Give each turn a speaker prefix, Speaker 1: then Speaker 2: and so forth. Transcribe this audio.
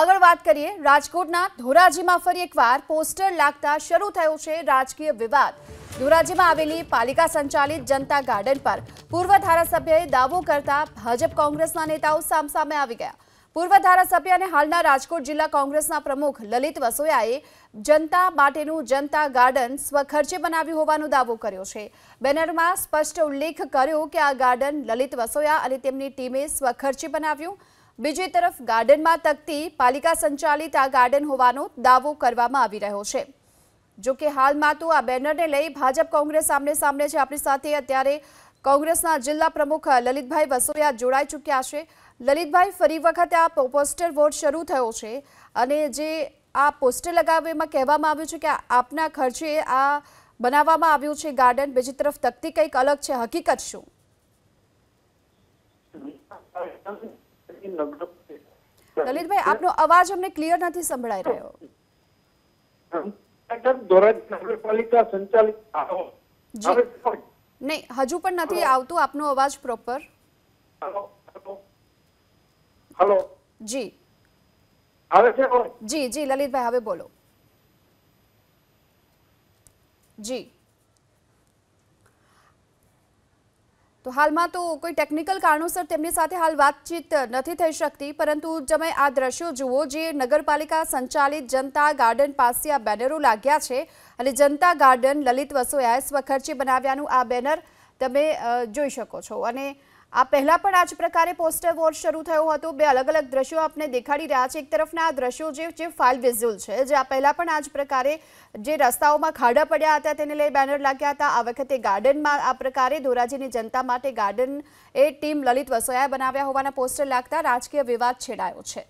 Speaker 1: આગળ વાત કરીએ રાજકોટના ધોરાજીમાં ફરી એકવાર પોસ્ટર લાગતા શરૂ થયો છે राजकीय વિવાદ ધોરાજીમાં આવેલી પાલિકા સંચાલિત જનતા ગાર્ડન પર પૂર્વધારા સભયે દાવો કરતા ભાજપ કોંગ્રેસના નેતાઓ સામસામે આવી ગયા પૂર્વધારા સભ્ય અને હાલના રાજકોટ જિલ્લા કોંગ્રેસના પ્રમુખ લલિત વસોયાએ જનતા બાટેનું જનતા ગાર્ડન સ્વખર્ચે બનાવ્યું હોવાનો દાવો કર્યો છે બેનરમાં સ્પષ્ટ ઉલ્લેખ કર્યો કે આ ગાર્ડન લલિત વસોયા allele તેમની ટીમે સ્વખર્ચે બનાવ્યું વિજે તરફ ગાર્ડન માં તકતી પાલિકા સંચાલિત આ ગાર્ડન હોવાનો દાવો કરવામાં આવી રહ્યો છે જો કે હાલમાં તો આ બેનર લે ભાજપ કોંગ્રેસ આમને સામે છે આપની સાથે અત્યારે કોંગ્રેસ ના જિલ્લા પ્રમુખ લલિતભાઈ બસોરિયા જોડાઈ ચૂક્યા છે લલિતભાઈ ફરી વખત આ પોસ્ટર વોટ શરૂ થયો છે અને જે આ પોસ્ટર લગાવવામાં કહેવામાં આવ્યું છે કે આપના ખર્ચે આ બનાવવામાં આવ્યું છે ગાર્ડન વિજે તરફ તકતી કઈક અલગ છે હકીકત શું નબળો લલિતભાઈ આપનો અવાજ અમને ક્લિયર નથી સંભળાઈ રહ્યો ધોરાજ નગરપાલિકા સંચાલિત નહીં હજુ પણ નથી આવતું આપનો અવાજ પ્રોપર હલો જી આવે છે જી જી લલિતભાઈ હવે બોલો જી હાલમાં તો કોઈ ટેકનિકલ કારણોસર તેમની સાથે હાલ વાતચીત નથી થઈ શકતી પરંતુ જોમે આ દ્રશ્યો જુઓ જે નગરપાલિકા સંચાલિત જનતા ગાર્ડન પાસિયા બેનરો લાગ્યા છે અને જનતા ગાર્ડન લલિત વસોયએસ પર ખર્ચી બનાવ્યાનું આ બેનર તમે જોઈ શકો છો અને આ પહેલા પણ આજ પ્રકારે પોસ્ટર વોલ શરૂ થયો હતો બે અલગ અલગ દ્રશ્યો આપણે દેખાડી રહ્યા છે એક તરફના દ્રશ્યો જે ફાઇલ વિઝ્યુઅલ છે જે આ પહેલા પણ આજ પ્રકારે જે રસ્તાઓમાં ખાડા પડ્યા હતા તેના લે બેનર લાગ્યા હતા આ વખતે ગાર્ડન માલ આ પ્રકારે ધોરાજીની જનતા માટે ગાર્ડન એટીમ લલિત વસાયા બનાવ્યા હોવાના પોસ્ટર લાગતા રાજકીય વિવાદ છેડાયો છે